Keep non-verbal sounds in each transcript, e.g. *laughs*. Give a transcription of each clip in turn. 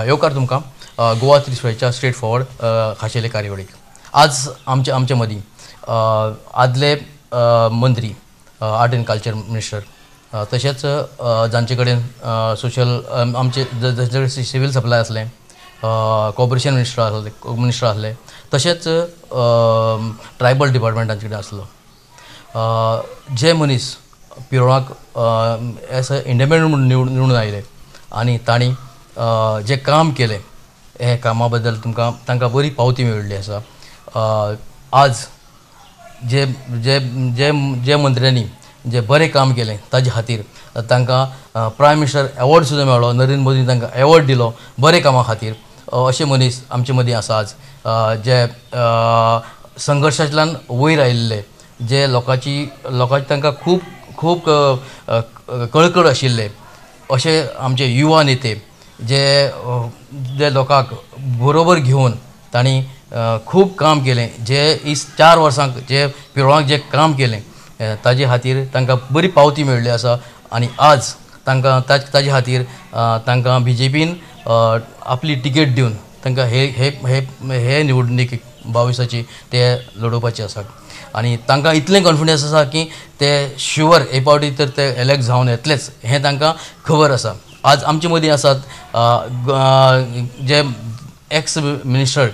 येवकार तुमकां Goa त्रिसुळेच्या straight forward खाशेले कार्यावळीक आज आमच्या आमच्या मदीं आदले मंत्री आर्ट एंड कल्चर मिनिस्टर तशेंच जांचे कडेन सोशल आमचे जांचे कडेन सिवील सप्लाय आसलें कॉपरेशन मिनिस्टर आसले मिनिस्टर आसले तशेंच ट्रायबल डिपार्टमेंटांचे कडेन आसलो जे मनीस पिरोळाक एज अ इंडिपेंडंट निवडून आयले आनी तांणी जे काम केले हे कामा बद्दल तुमकां तांकां बरी पावती मेळिल्ली आसा आज जे जे जे जे मंत्र्यांनी जे बरें काम केलें ताजे खातीर तांकां प्रायम मिनिस्टर एवॉर्ड सुद्दां मेळ्ळो नरेंद्र मोदी तांकां एवॉर्ड दिलो बरें कामा खातीर अशे मनीस आमचे मदीं आसा आज जे संघर्शांतल्यान वयर आयिल्ले जे लोकांची लोकांची तांकां खूब खूब कळकळ आशिल्ले अशे आमचे युवा नेते जे जे लोकांक बरोबर घेवन तांणी खूब काम केलें जे इस चार वर्सांक जे पिरोळांक जे काम केलें ताजे खातीर तांकां बरी पावती मेळिल्ली आसा आनी आज तांकां ताजे खातीर तांकां बी जे पीन आपली तिकेट दिवन तांकां हे हे हे हे निवडणूक बावीसाची ते लडोवपाचे आसा आनी तांकां इतलें कॉन्फिडन्स आसा की ते शुअर हे फावटी तर ते एलेक्ट जावन येतलेच हें तांकां खबर आसा आज आमचे मदीं आसात जे एक्स मिनिस्टर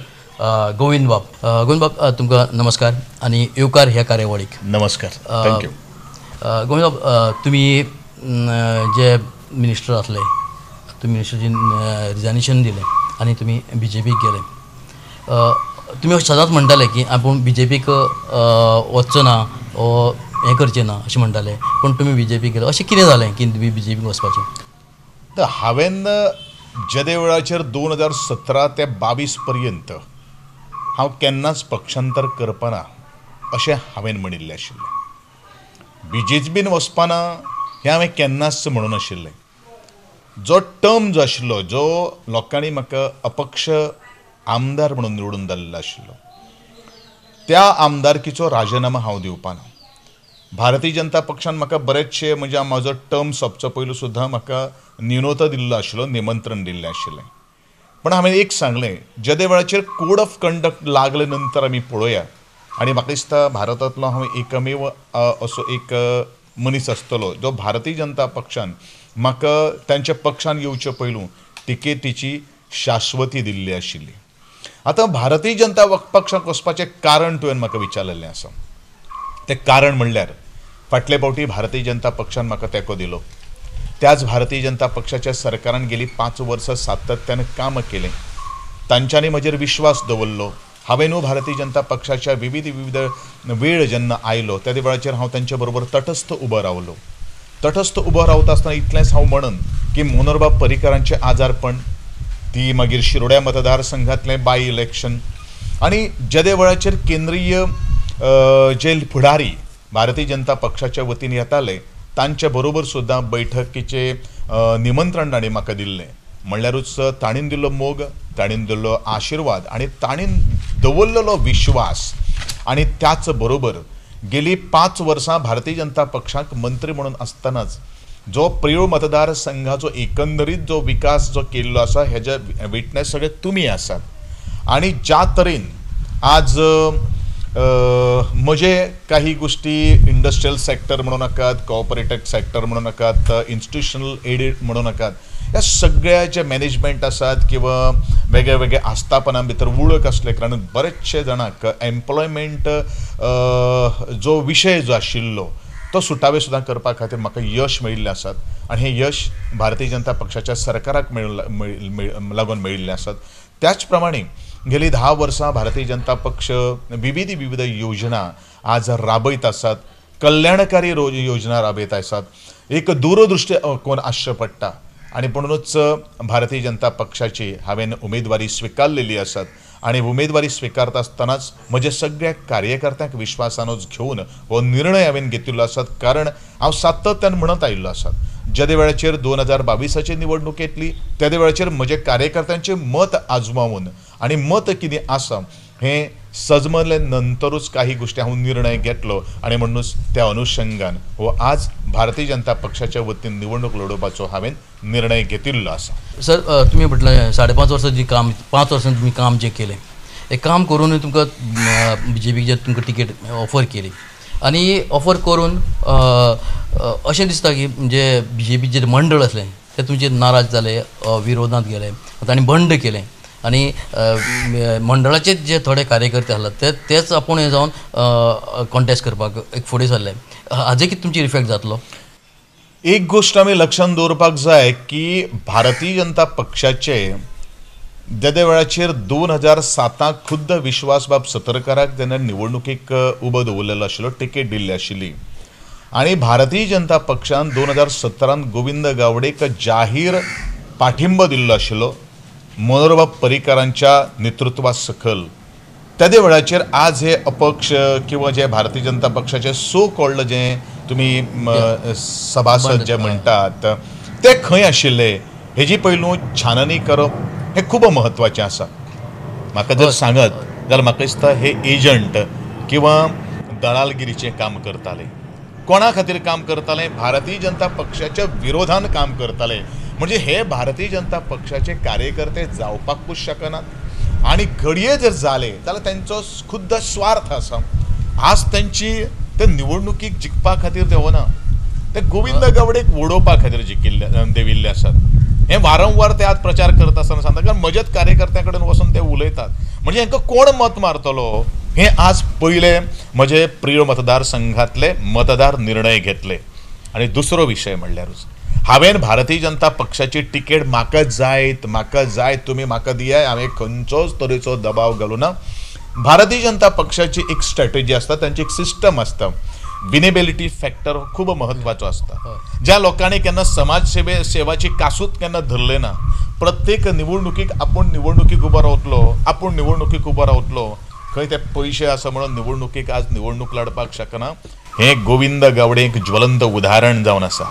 गोविंद बाब गोविंद बाब तुमकां नमस्कार आनी येवकार ह्या कार्यावळीक नमस्कार गोविंद बाब तुमी जे मिनिस्टर आसले तुमी मिनिस्टरजीन रिजायनेशन दिलें आनी तुमी बी जे पीक गेले तुमी सदांच म्हणटाले की आपूण बी जे पीक वचचो ना हें करचें ना अशें म्हणटाले पूण तुमी बी जे पीक गेले अशें कितें जालें की तुमी बी जे पीक वचपाचें तर हांवें जदे दोन हजार सतरा ते बावीस पर्यंत हांव केन्नाच पक्षांतर करपाना अशें हांवें म्हणिल्लें आशिल्लें बी बीन वचपाना हें हांवें केन्नाच जो टर्म जो आशिल्लो जो लोकांनी म्हाका अपक्ष आमदार म्हणून निवडून धाडिल्लो आशिल्लो त्या आमदारकीचो राजिनामा हांव दिवपाना भारतीय जनता पक्षान म्हाका बरेचशे म्हणजे म्हाजो टर्म सोंपचो पयलू सुद्दां म्हाका निनोता दिल्लो आशिल्लो निमंत्रण दिल्लें आशिल्लें पण हांवें एक सांगलें जदे वेळाचेर कोड ऑफ कंडक्ट लागले नंतर आमी पळोवया आनी म्हाका दिसता भारतांतलो हांव एकमेव असो एक मनीस आसतलो जो भारतीय जनता पक्षान म्हाका तांच्या पक्षान येवचे पयलू टिकेटीची शाश्वती दिल्ली आशिल्ली आतां भारतीय जनता पक्षाक वचपाचें कारण तुवें म्हाका विचारलेलें आसा ते कारण म्हणल्यार फाटले फावटी भारतीय जनता पक्षान म्हाका तेंको दिलो त्याच भारतीय जनता पक्षाच्या सरकारान गेली पांच वर्सां सातत्यान काम केलें तांच्यांनी म्हजेर विश्वास दवरलो हांवें भारतीय जनता पक्षाच्या विविध विविध वेळ जेन्ना आयलो त्या वेळाचेर हांव तांचे बरोबर तटस्थ उबो रावलो तटस्थ उबो रावता आसतना इतलेंच हांव म्हणन की मनोहरबाब पर्रीकरांचें आजारपण ती मागीर शिरोड्या मतदारसंघांतलें बाय इलेक्शन आनी जेदे वेळाचेर केंद्रीय जे फुडारी भारतीय जनता पक्षाच्या वतीन येताले तांचे बरोबर सुद्धा बैठकीचे निमंत्रण ताणें म्हाका दिल्लें म्हणल्यारूच ताणीन दिल्लो मोग ताणीन दिल्लो आशिर्वाद आणि ताणीन दवरलेलो विश्वास आणि त्याच बरोबर गेली पांच वर्सां भारतीय जनता पक्षाक मंत्री म्हणून असतानाच जो प्रियो संघाचो एकंदरीत जो विकास जो केल्लो आसा हेजे विटनेस सगळे तुमी आसात आणि ज्या तरेन आज म्हणजे काही गोष्टी इंडस्ट्रियल सेक्टर म्हणू नकात कॉपरेटेड सेक्टर म्हणू नकात इन्स्टिट्युशनल एडीट म्हणू या सगळ्या ज्या मॅनेजमेंट असतात किंवा वेगळ्या वेगळ्या आस्थापना भितर ओळख असले कारण बरेचशे जणांक एम्प्लॉयमेंट जो विषय जो आशिल्लो तो सुटावे सुद्धा करपा खातीर म्हाका यश मेळिल्लें आसात आणि हे यश भारतीय जनता पक्षाच्या सरकाराक मेळ लागून मेळिल्लें आसात त्याच प्रमाणे गेली दहा वर्सां भारतीय जनता पक्ष विविध विविध योजना आज राबयत आसात कल्याणकारी रोज योजना राबवित आसात एक दूरदृष्टी कोण आसचें पडटा आनी म्हणूनच भारतीय जनता पक्षाची हांवें उमेदवारी स्वीकारलेली आसात आणि उमेदवारी स्वीकारता असतानाच म्हज्या सगळ्या कार्यकर्त्यांक विश्वासानच घेऊन व निर्णय हांवें घेतिल्लो आसात कारण हांव सातत्यान म्हणत आयिल्लो आसात जेदे वेळाचेर दोन हजार बावीसाची निवडणूक येतली तेदे वेळाचेर म्हज्या कार्यकर्त्यांचें मत आजमावून आणि मत किती आसम हे सजमले नंतरूच काही गोष्टी निर्णय घेतलो आणि म्हणूनच त्या अनुषंगान व हो आज भारतीय जनता पक्षाच्या वतीन निवडणूक लडोवपाचो हांवें निर्णय घेतिल्लो आसा सर तुम्ही म्हटलं साडेपाच वर्सां जी काम पाच वर्सां तुम्ही काम जे केले हे काम करून तुमकां बी जे पीक जे तुमकां ऑफर केली आणि ऑफर करून असे दिसता की म्हणजे बी जे पीचे मंडळ असले ते तुमचे नाराज झाले विरोधात गेले आणि बंड केले आणि मंडळाचे जे थोडे कार्यकर्ते आहात ते तेच आपण हे जाऊन कॉन्टेस्ट करपाक एक फुडें सरले हाजे कितें तुमची इफेक्ट जातलो एक गोष्ट आमी लक्षांत दवरपाक जाय की भारतीय जनता पक्षाचे देदे वेळाचेर दोन हजार सातांक खुद्द विश्वासबाब सतरकाराक तेन्ना निवडणुकीक उबो दवरलेलो आशिल्लो तिकेट दिल्ली आशिल्ली आणि भारतीय जनता पक्षान दोन हजार सतरांत गोविंद गावडेक जाहीर पाठिंबो दिल्लो आशिल्लो मनोहरबाब परिकारांच्या नेतृत्वा सखल त्यादे वेळाचेर आज हे अपक्ष किंवा जे भारतीय जनता पक्षाचे सो कॉल्ड जे तुम्ही सभासद जे म्हणतात ते खंय आशिल्ले हेजी पहिलू छाननी करप हे खूप म्हत्वाचें असा म्हाका जर सांगत जाल्यार म्हाका दिसता हे एजंट किंवा दलालगिरीचे काम करताले कोणा खातीर काम करताले भारतीय जनता पक्षाच्या विरोधान काम करताले म्हणजे हे भारतीय जनता पक्षाचे कार्यकर्ते जावपाकूच शकनात आणि घडये जर झाले तर त्यांचा खुद्द स्वार्थ असा आज त्यांची ते निवडणुकीक जिखपा खातीर देवना ते गोविंद गवडेक उडोवपा खातीर जिखिल्ले देविल्ले असतात हे वारंवार ते आज प्रचार करत असताना सांगतात कारण मजत कार्यकर्त्याकडून कडेन वचून ते उलयतात म्हणजे हांकां कोण मत मारतलो हे आज पहिले म्हजे प्रिय मतदारसंघातले मतदार निर्णय घेतले आणि दुसरो विषय म्हणल्यारूच हांवें भारतीय जनता पक्षाची तिकीट म्हाका जायत म्हाका जाय तुमी म्हाका दिया हांवें खंयचोच तरेचो दबाव घालूं ना भारतीय जनता पक्षाची एक स्ट्रॅटेजी आसता तांची एक सिस्टम आसता विनेबिलिटी फॅक्टर खूप महत्वाचो असता हो. ज्या लोकांनी केन्ना समाजसेवे सेवाची कासूत केन्ना धरले ना प्रत्येक निवडणुकीक आपण निवडणुकीक उबो रावतलो आपण निवडणुकीक उबो रावतलो खंय ते पयशे आसा म्हणून निवडणुकीक आज निवडणूक लडपाक शकना हे गोविंद गावडेक ज्वलंत उदाहरण जाऊन आसा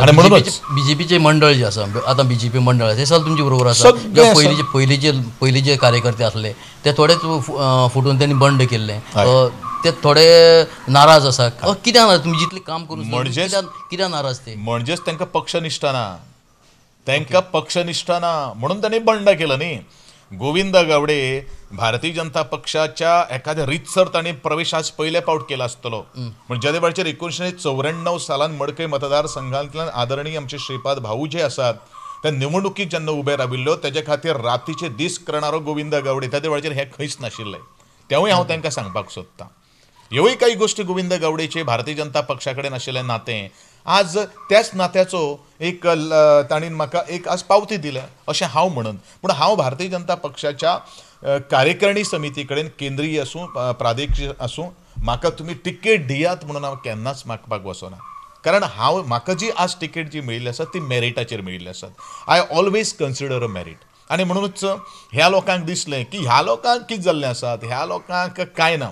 आणि म्हणूनच बीजेपीचे मंडळ जे असं आता बीजेपी मंडळ आहे सर तुमचे बरोबर आसा जे पहिले पयलींचे कार्यकर्ते असले ते थोडेच फुटून त्यांनी बंड केले ते थोडे नाराज असा किती नाराज तुम्ही जितले काम करू म्हणजे किती नाराज ते म्हणजेच त्यांना पक्षनिश्ठा ना पक्षनिष्ठाना ना म्हणून त्यांनी बंड केलं नाही गोविंद गावडे भारतीय जनता पक्षाच्या एखाद्या रितसर त्याने प्रवेश आज पहिले पाऊट केला असतो पण म्हणजे ज्या देवळाचेर एकोणीशे चौऱ्याण्णव सालान मडकय मतदारसंघातल्या आदरणीय आमचे श्रीपाद भाऊ जे असतात त्या निवडणुकीत जेन्ना उभे राविल्लो त्याच्या खातीर रातीचे दीस करणारो गोविंद गावडे त्या हे हें खंयच नाशिल्लें तेंवूय हांव त्यांना सांगपाक सोदतां ह्योय काही गोष्टी गोविंद गावडेचे भारतीय जनता पक्षाकडे नसलेले नाते आज त्याच नात्याचं एक ताणीन म्हाका एक आज पावती दिल्या अशें हांव म्हणून पण हांव भारतीय जनता पक्षाच्या कार्यकारिणी समिती कडेन केंद्रीय असू प्रादेशिक असू म्हाका तुम्ही तिकेट दियात म्हणून हांव केन्नाच मागपाक वचना कारण हांव म्हाका जी आज तिकीट जी मेळिल्ली आसा ती मेरिटाचेर मेळिल्ली आसात I always consider a merit आणि म्हणूनच ह्या लोकांक दिसले की ह्या लोकांक कितें जाल्लें आसात ह्या लोकांक कांय ना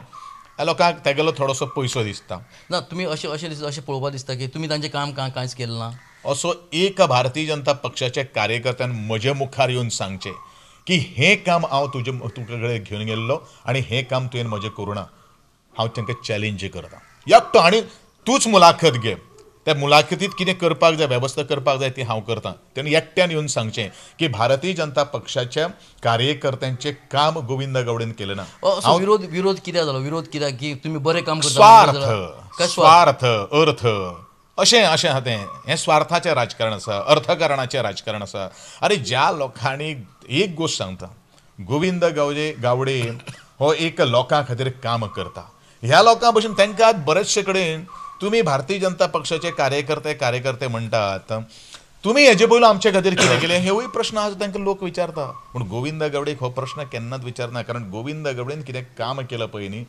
लोकांक तेगेलो थोडोसो पयसो दिसता ना तुमी अशें अशें दिसता अशें पळोवपाक दिसता की तुमी तांचें काम कांय कांयच केलें ना असो एक भारतीय जनता पक्षाचे कार्यकर्त्यान म्हजे मुखार येवन सांगचें की हें काम हांव तुजे तुजे कडेन घेवन गेल्लो आनी हें काम तुवें म्हजें करूं ना हांव तांकां चॅलेंज करतां एकटो आनी तूंच मुलाखत घे त्या मुलाखतीत कितें करपाक जाय वेवस्था करपाक जाय ती हांव करतां तेणी एकट्यान येवन सांगचें की भारतीय जनता पक्षाच्या कार्यकर्त्यांचें काम गोविंद गावडेन केलें ना हांव विरोध विरोध कित्याक जालो विरोध कित्याक की तुमी बरें काम स्वार्थ स्वार्थ अर्थ अशें अशें आहा तें हें स्वार्थाचें राजकारण आसा अर्थकारणाचें राजकारण आसा आरे ज्या लोकांनी एक गोश्ट सांगता गोविंद गावडे गावडे हो एक लोकां खातीर काम करता ह्या लोकां भशेन तांकां बरेचशे कडेन तुम्ही भारतीय जनता पक्षाचे कार्यकर्ते कार्यकर्ते म्हणतात तुम्ही हेजे बोलू आमच्या खातीर केले गेले हेवूय प्रश्न आज त्यांना लोक विचारता पण गोविंद गवडेक हो प्रश्न केन्नाच विचारना कारण गोविंद गवडेन किती काम केलं पळय न्ही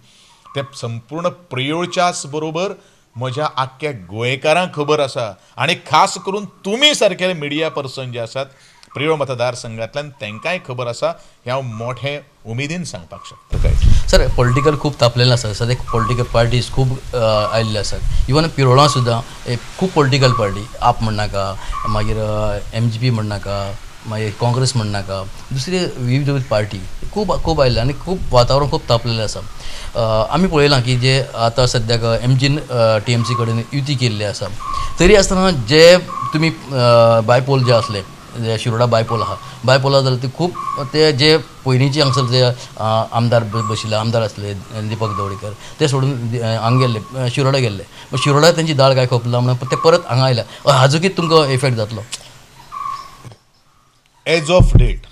तें संपूर्ण प्रियोळच्याच बरोबर म्हज्या आख्या गोंयकारांक खबर असा आणि खास करून तुम्ही सारखे मिडिया पर्सन जे आसात प्रियो मतदारसंघातल्या तांकांय खबर असा हे हांव मोठें उमेदीन सांगपाक शकता काय सर पॉलिटिकल खूप तापलेलं आसा एक पॉलिटिकल पार्टीज खूप आयिल्ले आसात इवन पिरोळा सुद्दां खूप पॉलिटिकल पार्टी आप म्हणनाका मागीर एम जी पी म्हणनाका मागीर काँग्रेस म्हणनाका दुसरी विविध विविध पार्टी खूप खूप आयल्या आनी खूप वातावरण खूप तापलेलं आसा आमी पळयलां की जे आतां सद्याक एम जीन टी एम सी कडेन युती केल्ली आसा तरी आसतना जे तुमी बायपोल जे आसले शिरोडा बायपोला हा बायपोला जाल्यार ते खूप ते जे पयलींचे हांगसर जे आमदार बशिल्ले आमदार असले दीपक दवडेकर ते सोडून हांगा गेल्ले शिरोडा गेल्ले पूण शिरोडा त्यांची दाळ काय खोपला म्हणून ते परत हांगा आयल्या हाजो की तुमकां इफेक्ट जातलो एज ऑफ डेट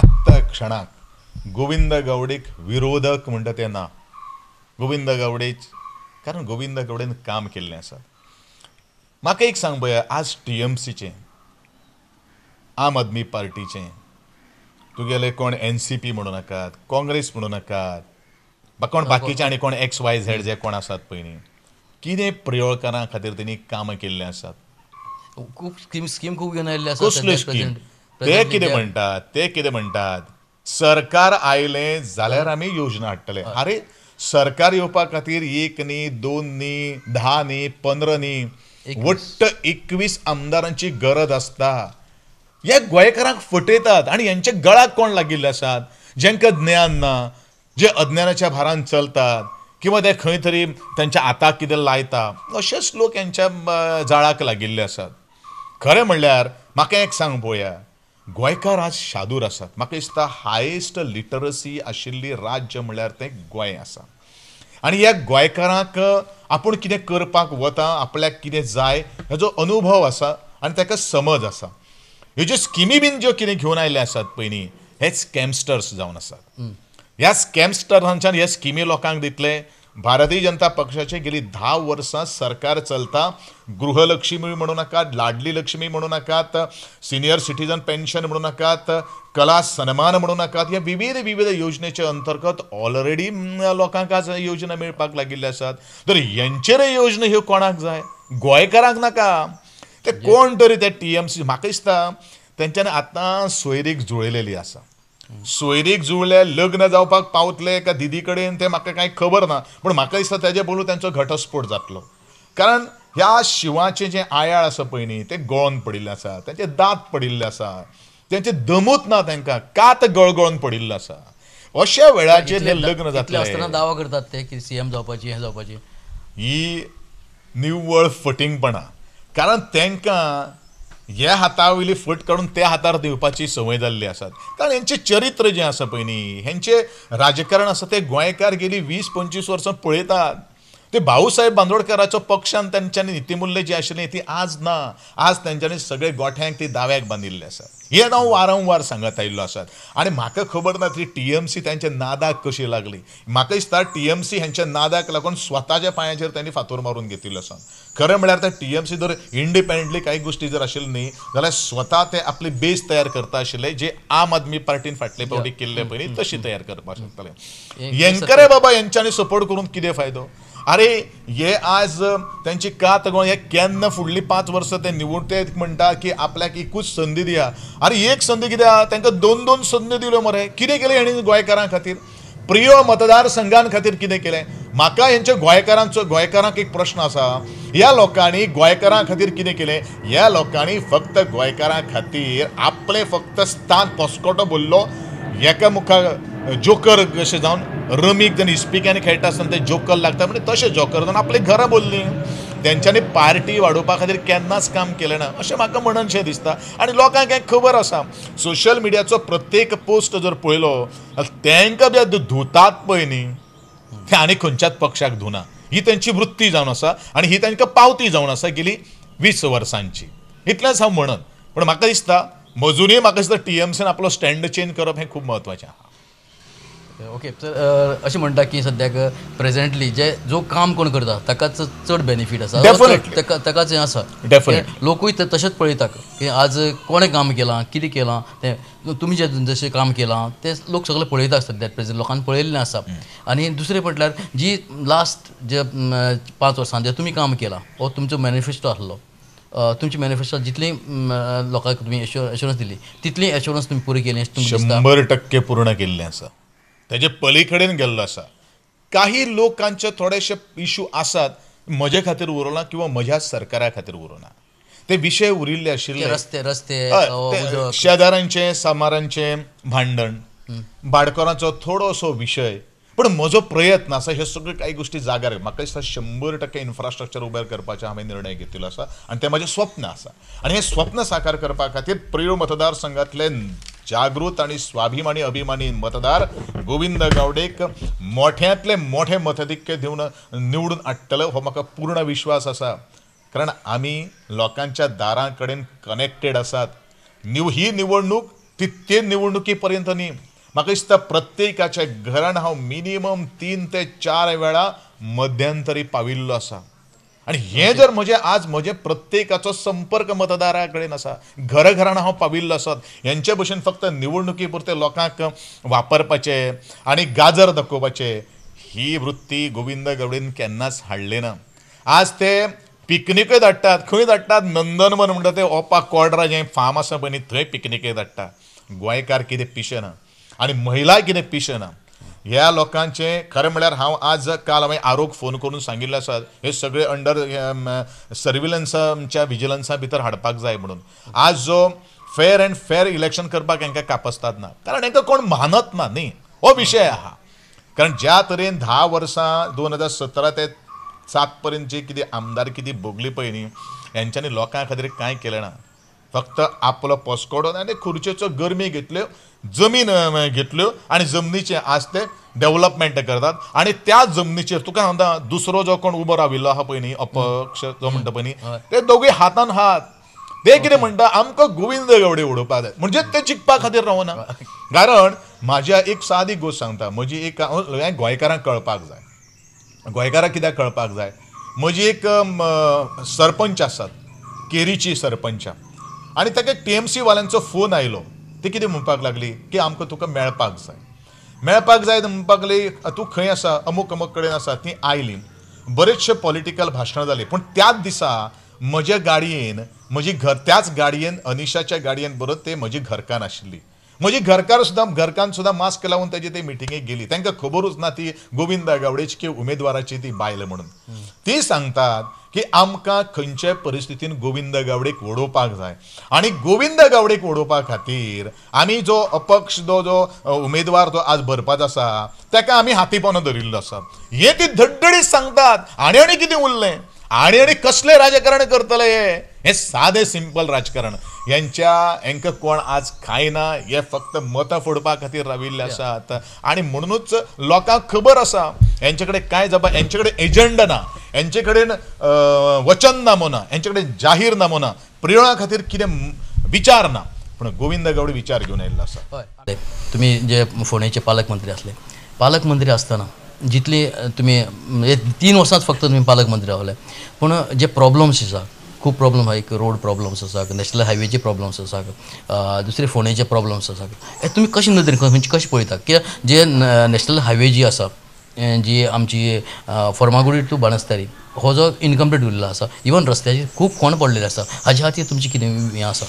आत्ता क्षणात गोविंद गावडेक विरोधक म्हणटा ते ना गोविंद गवडे कारण गोविंद गवडेन काम केल्लें आसा म्हाका एक सांग पळया आज टी एम सीचें आम आदमी पार्टीचें तुगेले कोण एन सी पी नाकात काँग्रेस म्हणू नाकात बा कोण बाकीचे आनी कोण एक्स वाय झॅड जे कोण आसात पळय न्ही कितें प्रयोळकारां खातीर तेणी कामां केल्लें आसात खूब स्कीम स्कीम खूब घेवन आयिल्ले आसात स्कीम ते कितें म्हणटात ते कितें म्हणटात सरकार आयलें जाल्यार आमी योजना हाडटले आरे सरकार येवपा खातीर एक न्ही दोन न्ही धा न्ही पंदरा न्ही वट्ट एकवीस आमदारांची गरज आसता या गोंयकारांक फटयतात आणि यांच्या गळाक कोण लागिल्ले आसात जेंकां ज्ञान ना जे अज्ञानाच्या भारान चलतात किंवा ते खंय तरी त्यांच्या आताक कितें लायता अशेच लोक यांच्या जाळाक लागिल्ले आसात खरें म्हणल्यार म्हाका एक सांग पळोवया गोंयकार आज शादूर आसात म्हाका दिसता हायेस्ट लिटरसी आशिल्ली राज्य म्हणल्यार तें गोंय आसा आनी ह्या गोंयकारांक आपूण कितें करपाक वता आपल्याक कितें जाय हाजो अनुभव आसा आनी ताका समज आसा ह्यो ज्यो स्किमी बीन ज्यो कितें घेवन आयल्ले आसात पयलीं हे स्कॅमस्टर्स जावन आसात ह्या स्कॅमस्टरांच्यान हे स्किमी लोकांक दितले भारतीय जनता पक्षाचे गेली धा वर्सां सरकार चलता गृहलक्ष्मी म्हणू नाकात लाडली लक्ष्मी म्हणू नाकात सिनियर सिटीजन पेन्शन म्हणू नाकात कला सन्मान म्हणू नाकात ह्या विविध विविध योजनेचे अंतर्गत ऑलरेडी लोकांक आज योजना मेळपाक लागिल्ल्यो आसात तर यांचेरय योजना ह्यो कोणाक जाय गोंयकारांक नाका ते कोण तरी ते टीएमसी म्हाका दिसता तेंच्यानी आतां सोयरीक जुळलेली आसा सोयरीक जुळले लग्न जावपाक पावतले का दिदी कडेन तें म्हाका कांय खबर ना पूण म्हाका दिसता तेजे बोलून तेंचो घटस्फोट जातलो कारण ह्या शिवाचे जे आयाळ आसा पळय न्ही ते गळोन पडिल्ले आसा तेंचे दांत पडिल्ले आसा तेंचे दमूत ना तेंकां कात गळगळोन पडिल्लो आसा अशा वेळाचेर जे लग्न जातले आसतना दावा करतात ते की सीएम जावपाची हें जावपाची ही निव्वळ फटींगपणां कारण तांकां हे हाता वयली फट काडून त्या हातार दिवपाची संवय जाल्ली असतात कारण हेंचें चरित्र जे असं पहिनी ह्यांचे राजकारण आसा ते गोयकार गेली वीस पंचवीस वर्सां पळतात ते भाऊसाहेब बांदोडकराचो पक्षान त्यांच्यानी नितीमूल्य जी आशिल्ली ती आज ना आज त्यांच्यानी सगळे गोठ्यांक ती दाव्याक बांदिल्ली आसात हे हांव हो वारंवार सांगत आयिल्लो आसात आणि म्हाका खबर ना ती टी एम सी त्यांच्या नादाक कशी लागली म्हाका दिसता टी एम सी ह्यांच्या नादाक लागून स्वतःच्या पांयाचेर त्यांनी फातोर मारून घेतिल्लो आसा खरं म्हळ्यार ते टी एम सी जर इंडिपेंडंटली काही गोष्टी जर आशिल्ल्यो न्ही जाल्यार स्वतः ते आपली बेस तयार करता आशिल्ले जे आम आदमी पार्टीन फाटले फावटी केल्ले पयली तशी तयार करपाक शकतले हेंकरे बाबा यांच्यानी सपोर्ट करून कितें फायदो अरे हे आज त्यांची कात गोळ हे केन्ना फुडली पाच वर्ष ते निवडते म्हणतात की आपल्याक एकूच संदी द्या अरे एक संदी किद्या त्यांना दोन दोन संदी दिल्यो मरे कितें केले हेणी गोयकारां खातीर प्रिय मतदार संघां खातीर कितें केलें म्हाका हेंच्या गोंयकारांचो गोंयकारांक एक प्रश्न आसा या लोकांनी गोयकारां खातीर कितें केले ह्या लोकांनी फक्त गोयकारां खातीर आपले फक्त स्थान पोस्कोटो भरलो एका मुखार जोकर अशें जाऊन रमीक जेन्ना इस्पिकांनी खेळटा आसतना ते जोकर लागता म्हणजे तसे जोकर जावन आपली घरां बोलली तेंच्यांनी पार्टी वाडोवपा खातीर केन्नाच काम केलें ना अशें म्हाका म्हणनशें दिसता आनी लोकांक हें खबर आसा सोशल मिडियाचो प्रत्येक पोस्ट जर पळयलो तेंकां बी धुतात पळय न्ही ते आनी खंयच्याच पक्षाक धुना ही त्यांची वृत्ती जावन आसा आनी ही तेंकां पावती जावन आसा गेली वीस वर्सांची इतलेंच हांव म्हणन पूण म्हाका दिसता अजुनूय म्हाका दिसता टी एम सीन आपलो स्टँड चेंज करप हें खूब म्हत्वाचें आहा ओके तर असे म्हणतात की सध्याक प्रेझेंटली जे जो काम कोण करता ताकाच चड बेनिफीट आसा ताकाच डेफिनेट आसा लोकूय तशेंच पळयता की आज कोणें काम केलां कितें केलां ते तुम्ही जे जशें काम केलां ते लोक सगळे पळयता सध्या प्रेझेंट लोकांनी पळयल्लें आसा आनी दुसरें म्हटल्यार जी लास्ट जे पांच वर्सां जे तुमी काम केलां हो तुमचो मॅनिफेस्टो आसलो तुमची मॅनिफेस्टो जितली लोकांक तुमी एश्युरन्स दिली तितली एश्युरन्स तुमी पुरी केली शंबर टक्के पूर्ण केल्लें आसा तेजे पलीकडेन गेल्लो आसा काही लोकांचे थोडेशे इश्यू आसात म्हजे खातीर उरोना किंवा म्हज्या सरकारा खातीर उरोना ते विषय उरिल्ले आशिल्ले रस्ते रस्ते शेजाऱ्यांचे सामारांचे भांडण बाडकोरांचो थोडोसो विषय पण म्हजो प्रयत्न असा हे सगळे काही गोष्टी जाग्यार म्हाका दिसता शंबर टक्के इन्फ्रास्ट्रक्चर उभे करपाचे हांवें निर्णय घेतिल्लो आसा आनी तें म्हजें स्वप्न आसा आनी हे स्वप्न साकार करपा खातीर प्रियो मतदारसंघातले जागृत आणि स्वाभिमानी अभिमानी मतदार गोविंद गावडेक मोठ्यातले मोठे मताधिक्य देऊन निवडून हाडटलो हो म्हाका पूर्ण विश्वास असा कारण आम्ही लोकांच्या दारां कनेक्टेड आसात निव ही निवडणूक तितके निवडणुकीपर्यंत पर्यंत न्ही म्हाका दिसता प्रत्येकाच्या घरान हांव मिनिमम तीन ते चार वेळा मध्यंतरी पाविल्लो आसा आणि हे जर म्हणजे आज म्हणजे प्रत्येकाचो संपर्क मतदाराकडे नसा आसा घर हांव पाविल्लो आसत हेंचे भशेन फक्त निवडणुकीपुरते लोकांक वापरपाचे आणि गाजर दाखोवपाचे ही वृत्ती गोविंद गवडेन केन्नाच हाडली ना आज ते पिकनिके धाडटात खंय धाडटात नंदनवन म्हणटा ते ओपा कॉड्रा जे फार्म आसा पळय न्ही थंय पिकनिकूय धाडटा गोंयकार कितें ना आनी महिला कितें ना ह्या लोकांचे खरं म्हळ्यार हांव आज काल हांवें आरोग फोन करून सांगिल्लें आसात हे सगळे अंडर सर्विलन्सच्या विजिलन्सा भितर हाडपाक जाय म्हणून आज जो फेअर अँड फेअर इलेक्शन करपाक हेंकां कापसतात ना कारण हेंकां कोण मानत ना न्ही हो विशय आहा कारण ज्या तरेन धा वर्सां दोन हजार सतरा ते सात पर्यंत जी कितें आमदार कितें भोगली पळय न्ही हेंच्यांनी लोकां खातीर कांय केलें ना फक्त आपलो पसकडून आणि खुर्चेचो गरमी घेतल्यो जमीन घेतल्यो आणि जमनीचे आज ते डेव्हलपमेंट करतात आणि त्या जमनीचेर तुका म्हणता दुसरो जो कोण उभं राविल्लो आहा पय अपक्ष जो म्हणटा ते दोघे हातान हात ते कितें म्हणटा आमकां गोविंद गवडे उडोवपाक जाय म्हणजे ते जिखपा खातीर रावना *laughs* कारण माझ्या एक सादी गोश्ट सांगता म्हजी एक गोंयकारांक कळपाक जाय गोंयकारांक कित्याक कळपाक जाय म्हजी एक सरपंच आसात केरीची सरपंच आणि ताका टी एम सी फोन आयलो ती किती म्हणपाक लागली की आमकां तुका मेळपाक जाय मेळपाक जाय म्हणपाक लागली तूं खंय आसा अमूक अमूक कडेन आसा तीं बरेचशे पॉलिटिकल भाशणां झाले पूण त्याच दिसा म्हजे गाडयेन म्हजी घर त्याच गाडयेन अनिशाच्या गाडयेन बरोबर ते म्हजी घरकान आशिल्ली म्हजी घरकार सुद्दां घरकान सुद्दां मास्क लावून त्याची ते मिटिंगेक गेली तांकां खबरूच ना ती गोविंदा गावडेची उमेदवाराची ती बायल म्हणून ती सांगतात की आमकां खंयच्याय परिस्थितीन गोविंद गावडेक वडोवपाक जाय आनी गोविंद गावडेक वडोवपा खातीर आमी जो अपक्ष जो जो उमेदवार जो आज भरपाचो आसा ताका आमी हातीपोंदां धरिल्लो आसा हें ती धडधडीत सांगतात आनी आनी कितें उरलें आणि आणि कसले राजकारण करतले हे साधे सिंपल राजकारण यांच्या हेंका कोण आज खायना हे फक्त मतां फोडपा खातीर राविल्ले आसात आणि म्हणूनच लोकांक खबर आसा यांच्याकडे काय कांय जबा यांचे ना यांच्याकडे वचन नामो ना कडेन जाहीर नामो ना प्रेरणा खातीर कितें विचार ना पण गोविंद गौड विचार घेऊन आयिल्लो आसा तुम्ही जे फोंडेचे पालकमंत्री असले पालकमंत्री असताना जितले तुम्ही म्हणजे तीन वर्सांच फक्त तुम्ही पालकमंत्री रावले पूण जे प्रॉब्लम्स आसा खूब प्रॉब्लम आहा एक रोड प्रॉब्लम्स आसा नॅशनल हायवेचे प्रॉब्लम्स आसा दुसरे फोंडेचे प्रॉब्लम्स आसा हे तुम्ही कशे नदरेन म्हणजे कशें पळयता कित्याक जे नॅशनल हायवे जी आसा जी आमची फर्मागुडी टू बाणस्तारी हो जो इनकम्प्लीट उरलेलो आसा इवन रस्त्याचेर खूब खोण पडलेले आसा हाजे खातीर तुमची कितें हें आसा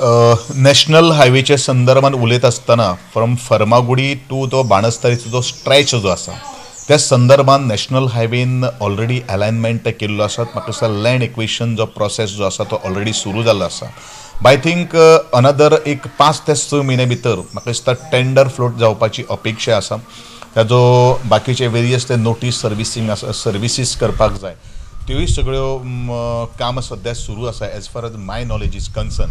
नॅशनल हायवेच्या संदर्भात उलयत असताना फ्रॉम फर्मागुडी टू तो बाणस्तारीचो जो स्ट्रेच जो असा त्या संदर्भात नॅशनल हायवेन ऑलरेडी अलायनमेंट केल्लो आसा म्हाका लँड इक्वेशन जो प्रोसेस जो असा तो ऑलरेडी सुरू झाला असा बाय थिंक अनदर एक पाच ते स म्हयने भितर म्हाका दिसता टेंडर फ्लोट जावपाची अपेक्षा असा ताजो बाकीचे वेरियस ते नोटीस सर्विसींग आसा सर्विसीस करपाक जाय त्योय सगळ्यो काम सध्या सुरू असा as far as my knowledge is concern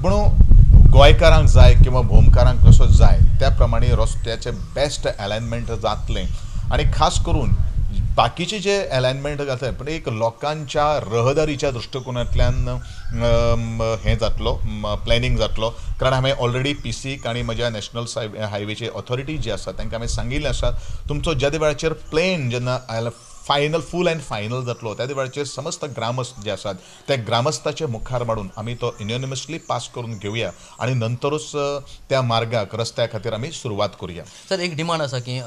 म्हणून गोंयकारांक जाय किंवा भोमकारांक कसो जाय त्या प्रमाणे रस्त्याचे बेस्ट अलायनमेंट जातले आणि खास करून बाकीचे जे अलायनमेंट जाता पण एक लोकांच्या रहदारीच्या दृष्टिकोनातल्यान हे जातलो प्लॅनिंग जातलो कारण हांवें ऑलरेडी पी सीक आणि म्हज्या नॅशनल हायवेचे ऑथॉरिटी जी आसा तांकां हांवें सांगिल्लें आसा तुमचो ज्या वेळाचेर प्लेन जेन्ना फायनल फुल अँड फायनल जातलो त्या वेळचे समस्त ग्रामस्थ जे असतात त्या ग्रामस्थाचे मुखार मांडून आम्ही तो युनिनिमसली पास करून घेऊया आणि नंतरच त्या मार्गाक रस्त्या खातीर आम्ही सुरवात करूया सर एक डिमांड असा की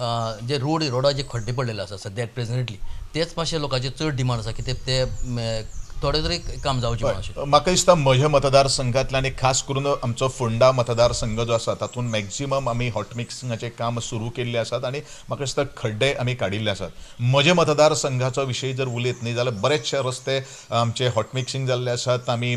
जे रोड रोडा जे खड्डे पडलेले आसा सध्या प्रेझेंटली तेच मातशे लोकांचे चड डिमांड असा की ते थोडे तरी काम जावचें म्हाका दिसता म्हज्या आनी खास करून आमचो फोंडा मतदारसंघ जो आसा तातूंत मॅक्झिमम आमी हॉट मिक्सिंगाचें काम सुरू केल्लें आसात आनी म्हाका दिसता खड्डे आमी काडिल्ले आसात माझ्या मतदारसंघाचो विषय जर उलयत न्ही जाल्यार बरेचशे रस्ते आमचे हॉट मिक्सिंग जाल्ले आसात आमी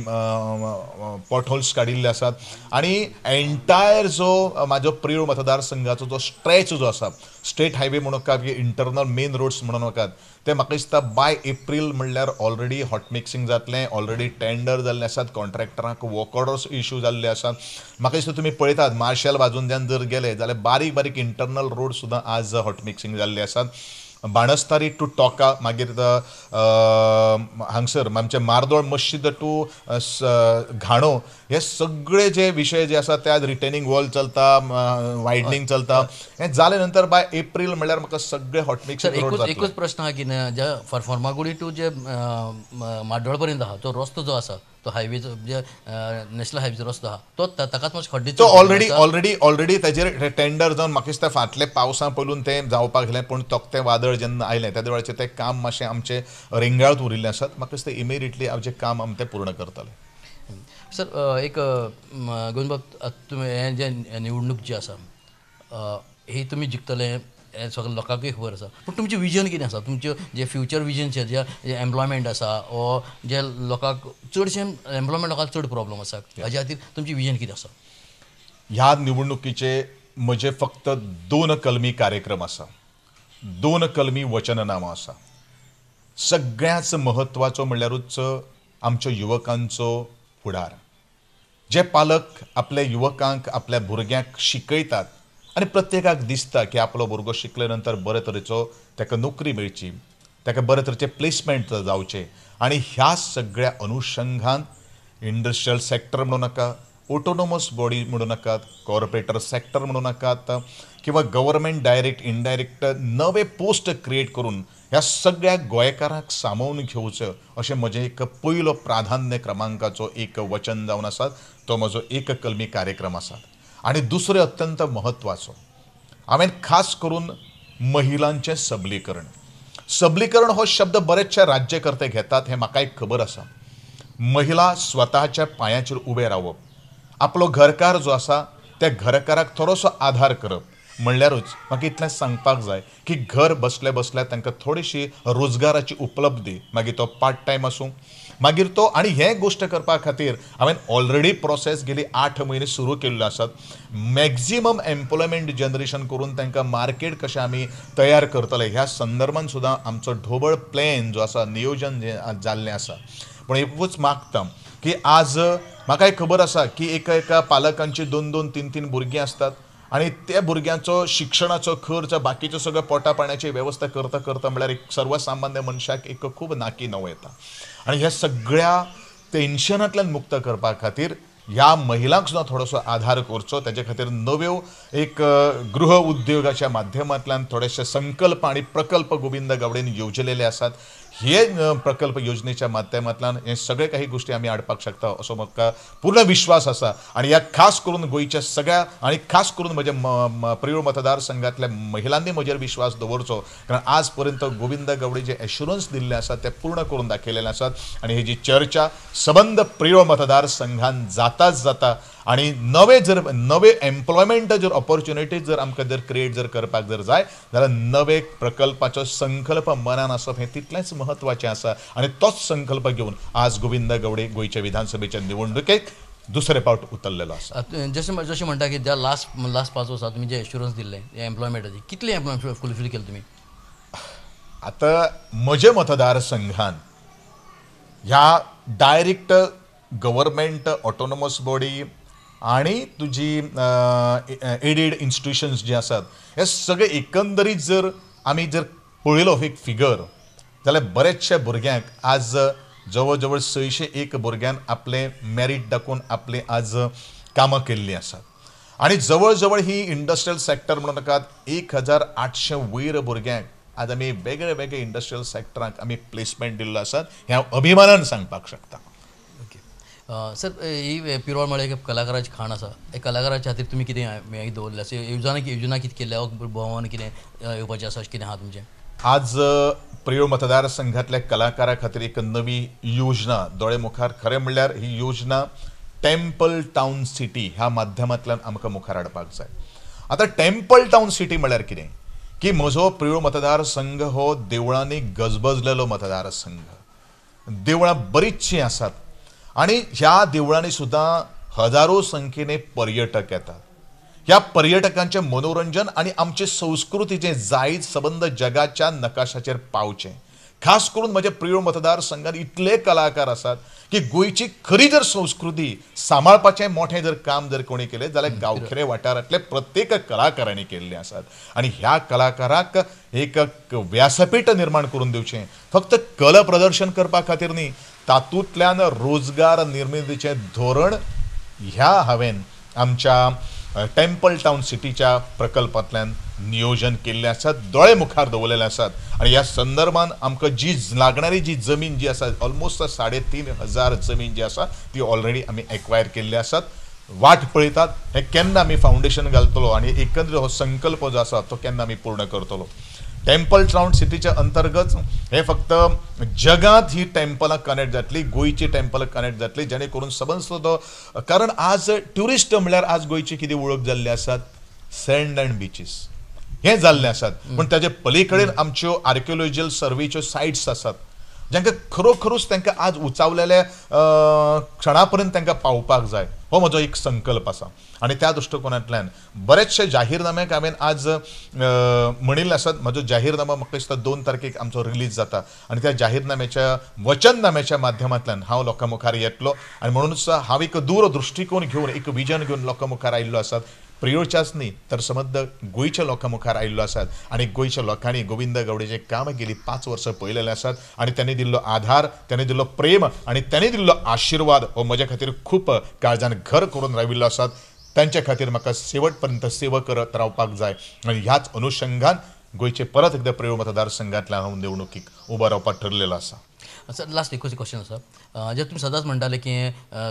पॉटहोल्स काडिल्ले आसात आनी एन्टायर जो म्हाजो मतदार मतदारसंघाचो जो स्ट्रेच जो आसा स्टेट हायवे म्हणून इंटरनल मेन रोड्स म्हणून वकात तें म्हाका दिसता बाय एप्रील म्हणल्यार ऑलरेडी हॉट मिक्सिंग जातलें ऑलरेडी टेंडर जाल्ले आसात कॉन्ट्रॅक्टरांक वॉकआउट्स इश्यू जाल्ले आसात म्हाका दिसता तुमी पळयतात मार्शल बाजूंतल्यान जर गेले जाल्यार बारीक बारीक इंटरनल रोड सुद्दां आज हॉट मिक्सिंग जाल्ले आसात बाणस्तारी टू टॉका मागीर हांगसर आमचे मार्दोळ मस्जिद टू घाणो हे सगळे जे विशय जे आसा त्या रिटेनिंग वॉल चलता वायडनिंग चलता हे जाले नंतर बाय एप्रील म्हळ्यार म्हाका सगळे हॉटमिक्स एकूच प्रश्न हा की ज्या फरफॉर्मागुडी टू जे माडोळ पर्यंत आहा तो रस्तो जो आसा तो हायवेचो जे नॅशनल हायवेचो रस्तो आहा तो ताकाच मातशे खड्डे तो ऑलरेडी ऑलरेडी ऑलरेडी ताजेर टेंडर जावन म्हाका दिसता फाटले पावसा पयलून तें जावपाक गेलें पूण ते वादळ वेळ जेन्ना आयलें त्या वेळाचें तें काम मातशें आमचे रेंगाळत उरिल्लें आसात म्हाका दिसता इमिडियटली आमचें काम आमी तें पूर्ण करतले सर एक गोविंदबाब तुम्ही हें जें निवडणूक जी आसा हे तुम्ही जिखतले हे सगळें लोकांकूय खबर आसा पूण तुमचें विजन कितें आसा तुमचें जें फ्युचर विजन जे एम्प्लॉयमेंट आसा ओ जे लोकांक चडशें एम्प्लॉयमेंट लोकांक चड प्रॉब्लम आसा हाजे खातीर तुमचें विजन कितें आसा ह्या निवडणुकीचे म्हजे फक्त दोन कलमी कार्यक्रम आसा दोन कलमी वचननामा असा सगळ्याच महत्वाचं म्हणल्यारूच आमच्या युवकांचो फुडार जे पालक आपल्या युवकांक आपल्या भुरग्यांक शिकयतात आणि प्रत्येकाक दिसता की आपलो भुरगो शिकले नंतर बरे तरेचो ताका नोकरी मेळची ताका बरे तरेचे प्लेसमेंट जावचे आणि ह्या सगळ्या अनुशंगान इंडस्ट्रियल सॅक्टर म्हणू नाका ऑटोनॉमस बॉडी म्हणू नकात कॉर्पोरेटर सेक्टर म्हणू नकात किंवा गव्हर्नमेंट डायरेक्ट इनडायरेक्ट नवे पोस्ट क्रिएट करून ह्या सगळ्या गोयकारांक सामावून घेवचं असे म्हजें एक पयलो प्राधान्य क्रमांकाचं एक वचन जावन आसा तो म्हजो एक कलमी कार्यक्रम आसा आणि दुसरे अत्यंत म्हत्वाचो हांवें खास करून महिलांचे सबलीकरण सबलीकरण हो शब्द बरेचशे राज्यकर्ते घेतात हें म्हाकाय खबर आसा महिला स्वताच्या पांयाचेर उभे रावप आपलो घरकार जो आसा त्या घरकाराक थोडोसो आधार करप म्हणल्यारूच म्हाका इतलें सांगपाक जाय की घर बसले बसल्या तांकां थोडीशी रोजगाराची उपलब्धी मागीर तो पार्ट टायम आसूं मागीर तो आनी हे गोश्ट करपा खातीर हांवें ऑलरेडी प्रोसेस गेली आठ म्हयने सुरू केल्लो आसात मॅक्झिमम एम्प्लॉयमेंट जनरेशन करून तांकां मार्केट कशें आमी तयार करतले ह्या संदर्भान सुद्दां आमचो ढोबळ प्लॅन जो आसा नियोजन जें जाल्लें आसा पूण एकूच मागता की आज म्हाका एक खबर असा की एका एका पालकांची दोन दोन तीन तीन भुरगीं असतात आणि त्या भुरग्यांचो शिक्षणाचं खर्च बाकीचं सगळं पोटा पाण्याची व्यवस्था करता करता म्हळ्यार एक सर्वसामान्य मनशाक एक खूप नाकी नव येता आणि ह्या सगळ्या टेन्शनातल्या मुक्त करपा खातीर ह्या महिलांक सुद्दां थोडोसो आधार करचो त्याच्या खातीर नव्यो एक गृह उद्योगाच्या माध्यमांतल्यान थोडेशे संकल्प आणि प्रकल्प गोविंद गावडेन येवजलेले आसात हे प्रकल्प योजनेच्या माध्यमातल्या हे सगळे काही गोष्टी आम्ही आडपाक शकता असो म्हाका पूर्ण विश्वास असा आणि ह्या खास करून गोयच्या सगळ्या आणि खास करून म्हणजे प्रयोग मतदारसंघातल्या महिलांनी म्हजेर विश्वास दवरचो कारण आजपर्यंत गोविंद गवडे जे एशुरन्स दिल्ले आसात ते पूर्ण करून दाखवलेले असतात आणि जी चर्चा सबंद मतदार मतदारसंघात जाताच जाता आणि नवे जर नवे एम्प्लॉयमेंट जर ऑपॉर्च्युनिटीज जर आमकां जर क्रिएट जर करपाक जर जाय जाल्यार नवे प्रकल्पाचो संकल्प मनान आसप हें तितलेंच म्हत्वाचें आसा आनी तोच संकल्प घेवन आज गोविंद गवडे गोंयचे विधानसभेच्या निवडणुकेक दुसरे पावट उतरलेलो आसा जशें जशें म्हणटा की ज्या लास्ट लास्ट पांच वर्सां तुमी जे एश्युरंस दिल्ले एम्प्लॉयमेंटाची कितले एम्प्लॉयमेंट फुलफील केले तुमी आतां म्हजे मतदारसंघान ह्या डायरेक्ट गव्हर्मेंट ऑटोनॉमस बॉडी आणि तुझी एडेड इन्स्टिट्युशन्स जे असतात हे सगळे एकंदरीत जर आम्ही जर पळयलो एक फिगर जाल्यार बरेचशे भुरग्यांक आज जवळ जवळ सयशे एक भुरग्यांक आपले मेरीट दाखोवन आपले आज कामां केल्लीं आसात आणि जवळ जवळ ही इंडस्ट्रियल सेक्टर म्हणून नकात एक हजार आठशे वयर भुरग्यांक आज आम्ही वेगळे वेगळे इंडस्ट्रियल सेक्टरांक आम्ही प्लेसमेंट दिल्लो आसात हे हांव अभिमानान सांगपाक शकता सर ही पिरवळ म्हळ्यार एक कलाकाराची खाण आसा एक कलाकाराच्या खातीर तुमी कितें हें दवरलें योजना येवजण कितें केल्या भोवन कितें येवपाचें आसा अशें कितें आसा तुमचें आज प्रियो मतदारसंघातल्या कलाकारा खातीर एक नवी योजना दोळे मुखार खरें म्हणल्यार ही योजना टेम्पल टावन सिटी ह्या माध्यमांतल्यान आमकां मुखार हाडपाक जाय आतां टेम्पल टावन सिटी म्हळ्यार कितें की म्हजो प्रियो मतदारसंघ हो देवळांनी गजबजलेलो मतदारसंघ देवळां बरीचशीं आसात आणि ह्या देवळाने सुद्धा हजारो संख्येने पर्यटक येतात या पर्यटकांचे मनोरंजन आणि आमचे संस्कृतीचे जाईज सबंद जगाच्या नकाशाचेर पावचे खास करून माझ्या प्रिय मतदारसंघात इतले कलाकार आसात की गोयची खरी जर संस्कृती सांबाळपाचें मोठे जर काम जर कोणी केले जाल्यार गावखेरे वाटारातले प्रत्येक कलाकारांनी केलेले आसात आणि ह्या कलाकाराक एक व्यासपीठ निर्माण करून दिवचें फक्त कला प्रदर्शन करपा खातीर न्ही तातूंतल्यान रोजगार निर्मितीचे धोरण ह्या हांवें आमच्या टेम्पल टाउन सिटीच्या प्रकल्पांतल्यान नियोजन केल्लें आसात दोळे मुखार दवरलेले आसात आणि या संदर्भात आमकां जी लागणारी जी जमीन जी आसा ऑलमोस्ट साडे तीन हजार जमीन जी आसा ती ऑलरेडी आमी एक्वायर केल्ली आसात वाट पळयतात हे केन्ना आमी फावंडेशन घालतलो आनी एकंदर हो संकल्प जो आसा तो केन्ना आमी पूर्ण करतलो टेम्पल ट्रावंड सिटीच्या अंतर्गत हे फक्त जगात ही टेम्पलां कनेक्ट जातली गोंयची टेम्पलां कनेक्ट जातली जेणे करून सबंद तो कारण आज ट्युरिस्ट म्हणल्यार आज गोंयची कितें वळख जाल्ली आसात सँड अँड बिचीस हे जाल्ले आसात पण त्याचे पलीकडे आमच्यो आर्किओलॉजिकल सर्वेच्यो साईट्स आसात जांकां खरोखरूच त्यांना आज उचावलेल्या क्षणापर्यंत पर्यंत तांकां पावपाक जाय हो म्हजो एक संकल्प असा आणि त्या दृश्टिकोनांतल्यान बरेचशे जाहीरनाम्याक हांवें आज म्हणिल्ले आसात म्हजो जाहीरनामो म्हाका दिसता दोन तारखेक आमचो रिलीज जाता आणि त्या जाहीरनाम्याच्या वचननाम्याच्या माध्यमांतल्यान हांव लोकां मुखार येतलो आणि म्हणूनच हांव एक दूरदृश्टिकोन घेवन एक विजन घेवन लोकां मुखार आयिल्लो आसात प्रयोगच्याच न्ही तर समद्द गोंयच्या लोकां मुखार आयिल्लो आसात आनी गोंयच्या लोकांनी गोविंद गवडेचें काम गेली पांच वर्सां पहिलेले आसात आनी ताणें दिल्लो आधार ताणें दिल्लो प्रेम आनी ताणें दिल्लो आशिर्वाद हो म्हज्या खातीर खूब काळजान घर करून राविल्लो आसात त्यांच्या खातीर म्हाका शेवट पर्यंत सेवा करत रावपाक जाय आनी ह्याच अनुशंगान गोंयचे परत एकदा प्रयोग मतदारसंघांतल्यान हांव निवडणुकीक उबो रावपाक ठरलेलो आसा सर लास्ट एकूच क्वेश्चन आसा जे तुमी सदांच म्हणटाले की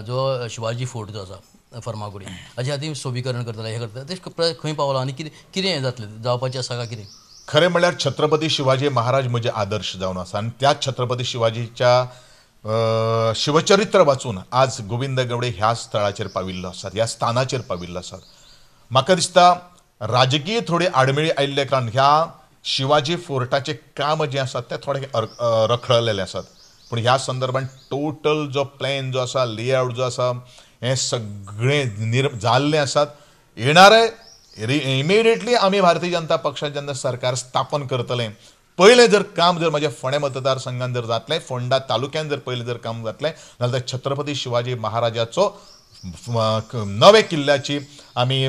जो शिवाजी फोर्ट जो आसा फर्मागुडी अशें आतां सोबीकरण करतले हें करता तें खंय पावलो आनी कितें कितें जातलें जावपाचें आसा काय कितें खरें म्हळ्यार छत्रपती शिवाजी महाराज म्हजे आदर्श जावन आसा आनी त्याच छत्रपती शिवाजीच्या शिवचरित्र वाचून आज गोविंद गवडे ह्या स्थळाचेर पाविल्लो आसात ह्या स्थानाचेर पाविल्लो आसात म्हाका दिसता राजकीय थोडी आडमेळी आयिल्ल्या कारण ह्या शिवाजी फोर्टाचें काम जें आसा तें थोडें रखळलेलें आसात पूण ह्या संदर्भात टोटल जो प्लॅन जो आसा लेआउट जो आसा हे सगळे निर जाल्ले आसात येणारे इमिडिएटली आम्ही भारतीय जनता पक्षात जेन्ना सरकार स्थापन करतले पहिले जर काम जर माझ्या फोंड्या मतदारसंघात जर जातले फोंडा तालुक्यात जर पहिले जर काम जातले जाल्यार छत्रपती शिवाजी महाराजाचो नवे किल्ल्याची आम्ही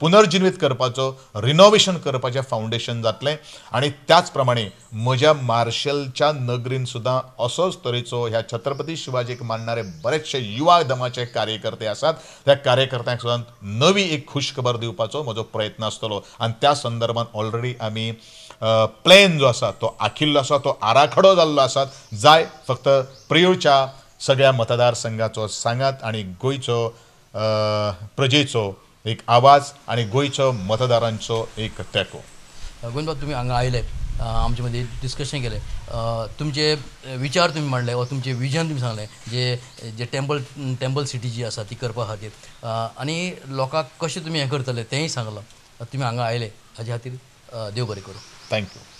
पुनर्जिवीत करपाचो रिनोवेशन करपाचें फाउंडेशन जातले आणि त्याचप्रमाणे प्रमाणे म्हज्या मार्शलच्या नगरीन सुद्धा असोच तरेचो ह्या छत्रपती शिवाजीक मानणारे बरेचशे युवा दमाचे कार्यकर्ते आसात त्या कार्यकर्त्यांक सुद्दां नवी एक खुश खबर दिवपाचो म्हजो प्रयत्न असतो आणि त्या संदर्भात ऑलरेडी आम्ही प्लॅन जो आसा तो आखिल्लो आसा तो आराखडो जाल्लो आसा जाय फक्त प्रियूच्या सगळ्या मतदारसंघाचो सांगात आणि गोंयचो प्रजेचो एक आवाज आणि गोंयचो मतदारांचो एक तेको गोविंदबाब तुम्ही हांगा आयले आमचे मदीं डिस्कशन केले तुमचे विचार तुम्ही मांडले वा तुमचे विजन तुम्ही सांगले जे जे टेम्पल टेम्पल सिटी जी आसा ती करपा खातीर आणि लोकांक कशें तुमी हें करतले तेंय सांगलां तुमी हांगा आयले हाजे खातीर देव बरें करूं थँक्यू